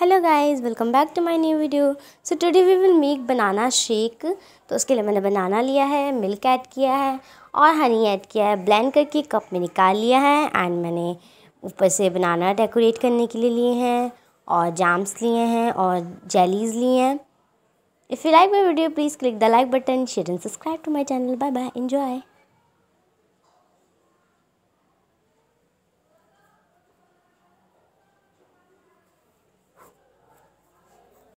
hello guys welcome back to my new video so today we will make banana shake तो उसके लिए मैंने बनाना लिया है मिल्क ऐड किया है और हनी ऐड किया है ब्लेंड करके कप में निकाल लिया है एंड मैंने ऊपर से बनाना डेकोरेट करने के लिए लिए हैं और जाम्स लिए हैं और जेलीज लिए हैं if you like my video please click the like button share and subscribe to my channel bye bye enjoy